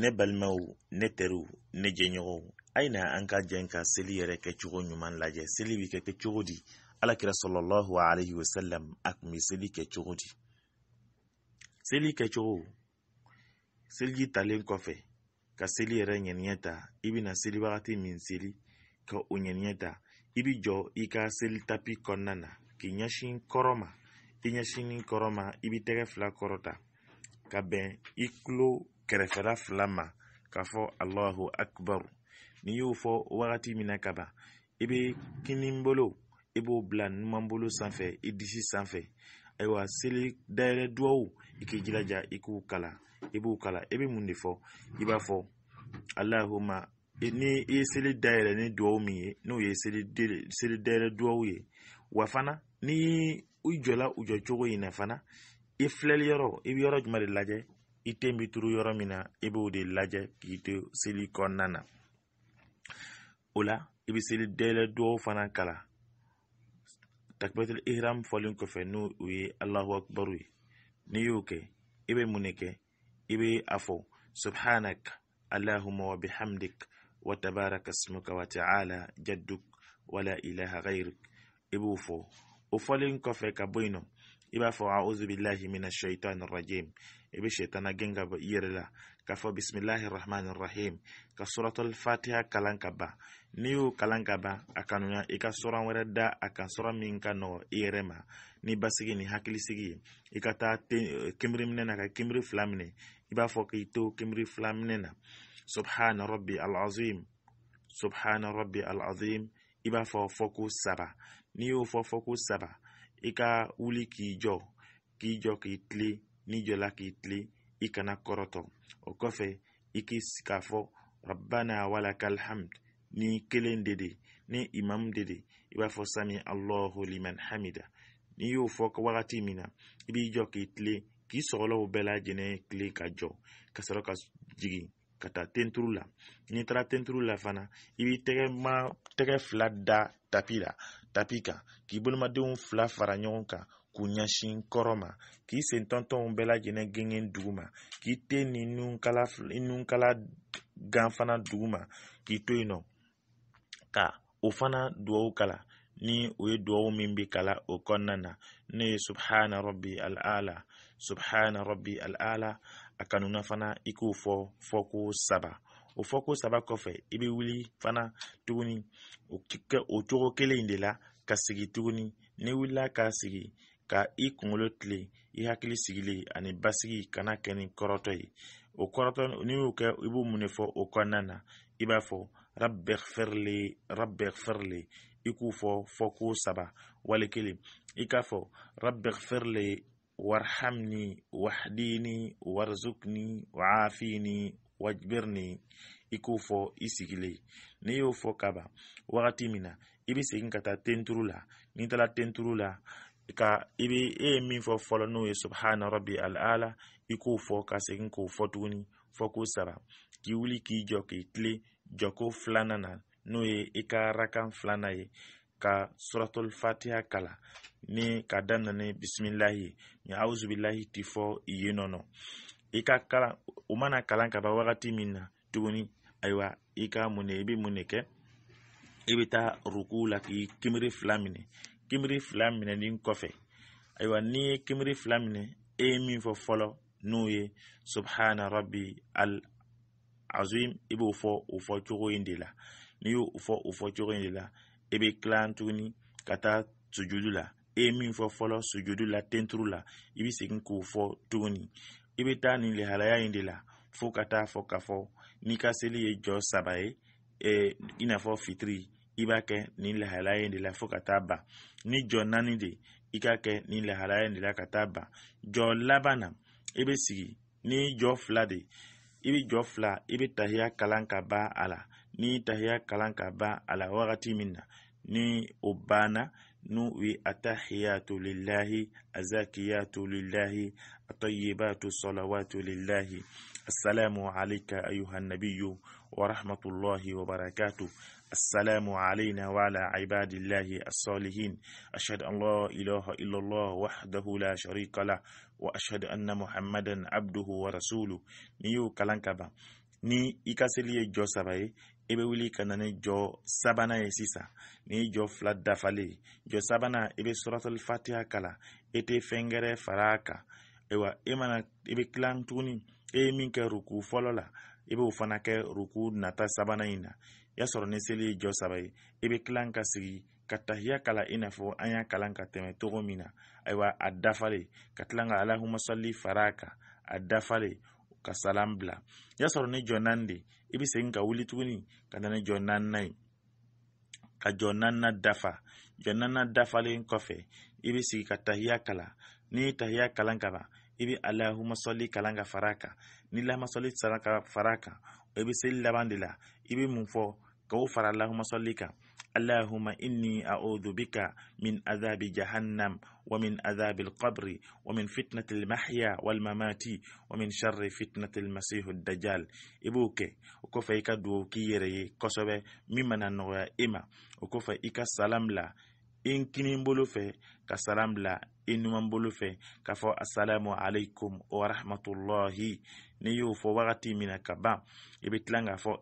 ne balimaw ne teriw ne jɛɲɔgɔnw a na an ka jɛn ka seli yɛrɛ kɛcogo ɲuman lajɛ seli bɛ kɛ kɛ cogo di alakira sɔlɔlɔhu alayhi wa a tun bɛ seli kɛ di seli kɛcogo seliji talen kɔfɛ ka seli yɛrɛ ɲɛniyɛ ta i bɛna seli min seli ka o ɲɛniyɛ ta i bɛ jɔ i ka seli tapi kɔnɔna na k'i ɲɛsin kɔrɔ i ɲɛsinni kɔrɔ i b'i tɛgɛ fila kɔrɔta ka bɛn i tulo kɛrɛfɛla fila ma k'a fɔ alahu akibaru n'i y'o fɔ wagati min na ka ban i bɛ kini bolo i b'o bila numanbolo sanfɛ i disi sanfɛ ayiwa seli dayɛlɛ duwawu i k'i jilaja i k'u kala i b'u kala i bɛ mun de fɔ i b'a fɔ alahuma ni i ye seli dayɛlɛ ni duwawu min ye n'o ye seli dayɛlɛ duwawu ye wa fana ni i jɔla u jɔ cogo in na fana i filɛli yɔrɔ i bɛ yɔrɔ jumɛn de lajɛ i ten bi turu yɔrɔ min na i b'o de lajɛ k'i to seli kɔnɔna na o la i bɛ seli dayɛlɛ dugawu fana kala takbiratul ihram fɔlen kɔfɛ n'o o ye alahu akbaru ye n'i y'o kɛ i bɛ mun de kɛ i bɛ a fɔ subhanak allahumma wa bihamdik wa tabaraka ismuka wa ta'ala jadduk wala ilaha ghayruk i b'o fɔ o fɔlen kɔfɛ ka bɔ yen nɔ i b'a fɔ auzu billahi mina shaitani rajim i bɛ shaitana gɛn ka bɔ yɛrɛ la k'a fɔ bisimilahi rahmani rahim ka suratul fatiha kalan ka ban n'i y'o kalan ka ban a kanuya i ka sɔrɔ wɛrɛ da a kan sɔrɔ min ka nɔgɔ i yɛrɛ ma ni basigi ni hakilisigi ye i ka taa kibiri minɛ na ka kibiri fila minɛ i b'a fɔ k'i to kibiri fila minɛ na subhana rabbi alazim subhana rabbi alazim i b'a fɔ fɔko saba n'i y'o fɔ fɔko saba i ka wuli k'i jɔ k'i jɔ k'i tile n'i jɔla k'i tile i kana kɔrɔtɔ o kɔfɛ i k'i sigi k'a fɔ rabbana walakal hamd ni kelen de de ni imam de de i b'a fɔ sami allahu liman hamida n'i y'o fɔ wagati min na i b'i jɔ k'i tile k'i sɔgɔlaw bɛɛ lajɛlen tile ka jɔ ka sɔrɔ ka jigin ka taa tenturu la n'i taara tenturu la fana i b'i tɛgɛ ma tɛgɛ fila da tapi la tapi kan k'i bolomadenw fila fara ɲɔgɔn kan k'u ɲɛsin kɔrɔ ma k'i sen tɔntɔnw bɛɛ lajɛlen gengen dugu ma k'i te ni nunkala nunkala gan fana dugu ma k'i to yen nɔ ka o fana duwawu kala ni o ye duwawu min bɛ kala o kɔnɔna na n'o ye subhana rabbi al subhana rabbi al a kanuna fana i k'o fɔ fɔko saba o fɔko saba kɔfɛ i bɛ wuli fana tuguni o cogo kelen in de la ka sigi tuguni n'i wulila ka sigi ka i kunkolo tilen i hakili sigilen ani basigi kana kɛ ni kɔrɔtɔ ye o kɔrɔtɔ n'i y'o kɛ i b'o mun de fɔ o kɔnɔna na i b'a fɔ rabɛgfɛrile rabɛgfɛrile i fɔ fɔko saba wali kelen i k'a fɔ rabɛgfɛrile warhamni wahdini warzukni waafini wajbirni i isigile fɔ i n'i y'o fɔ kaba wagati min na i bɛ segin ka tenturu la n'i tala tenturu la ka ibi e ye min fɔ fɔlɔ n'o ye subhana rabbi al'ala i ikufo fɔ ka segin k'o fɔ tuguni fɔ ko saba k'i wuli k'i jɔ k'i tilen ko filanan na n'o ye i ka arakan ye ka suratul fatiha kala ni ka daminɛ ni bisimilahi ni auzu ti fɔ yen nɔ i ka kalan u mana kalan ka ba wagati min na tuguni ayiwa i ka mun i mun kɛ i bɛ ruku la k'i kimiri fila minɛ kimiri fila minɛli kɔfɛ ayiwa n'i ye kimiri fila minɛ e ye min fɔ fɔlɔ n'o ye subhana rabbi al azim i b'o fɔ o fɔ cogo de la n'i y'o fɔ o fɔ cogo de la e be kilan tuguni ka taa sujudu la e ye min fɔ fɔlɔ sujudu la tenturu la i be segin k'o fɔ tuguni i be taa nin lehalaya ɲi de la fɔɔ ka taa fɔ k'a fɔ n'i ka seli ye jɔ saba ye eh, i n'a fɔ fitiri i b'a kɛ nin lahalaya in de la fo ka taa ban ni jɔ naani de i ka kɛ nin lahalaya in de la ka taa ban jɔ laban na i bɛ sigi ni jɔ fila de i bɛ jɔ fila i bɛ tahiya kalan ka ban a la ni tahiya kalan ka ban a la wagati min na ni o banna n'u ye atahiyatu lillahi azakiyatu lillahi atayibatu salawatu lillahi assalamu alayka ayuha nabiyu wa rahmatullahi wa barakatuh السلام علينا وعلى عباد الله الصالحين أشهد أن لا إله إلا الله وحده لا شريك له وأشهد أن محمدا عبده ورسوله نيو كلانكبا ني i ka seli i bɛ wuli ka na ni jɔ sabana ye sisa ni jɔ fila dafale jɔ sabanan i bɛ sɔrɔtɔli fatiya kala i tɛ fɛn gɛrɛ far'a kan ayiwa e mana i bɛ tila tuguni e ye min kɛ ruku fɔlɔ la i b'o fana kɛ ruku nata sabanan in na y'a sɔrɔ ni seli ye jɔ saba ye i bɛ tila ka sigi ka tahiya kala i n'a fɔ an y'a kalan ka tɛmɛ cogo min na ayiwa a dafalen ka tila ka alahumasali far'a kan a dafalen ka salam bila y'a sɔrɔ ni jɔ naani de i bɛ segin ka wuli tuguni ka na ni jɔ naaninan ye ka jɔ na dafa jɔ na dafalen kɔfɛ i bɛ sigi ka tahiya kalan n'i tahiya kalan ka ban i bɛ alahuma sɔli kalan ka fara a kan ni lahama sɔli sara ka fara a kan i bɛ seli laban de la i bɛ mun fɔ k'o fara alahuma sɔli kan اللهم إني أعوذ بك من عذاب جهنم ومن عذاب القبر ومن فتنة المحيا والممات ومن شر فتنة المسيح الدجال إبوك وكفى إكا دوكيري كسوة ممن نوى إما وكفى إكا سلام لا إن كنين بلو ka salam bila i numan bolo fɛ k'a fɔ asalamu alaikum warahmatullahi n'i y'o fɔ wagati mina na ka ban i bɛ tilan k'a fɔ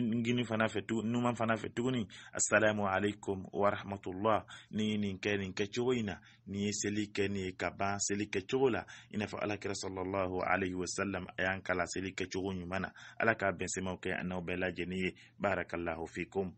ngini fana fɛ numan fana fɛ tuguni asalamu alaikum warahmatullah ni ye nin kɛ nin kɛcogo in na ni ye seli kɛ nin ye ka ban seli kɛcogo la i n'a fɔ alakira sallallahu alaihi wasallam a y'an kala seli kɛcogo ɲuman na ala k'a bɛn semaw kɛ an bɛɛ lajɛlen ye baarakallahu fikum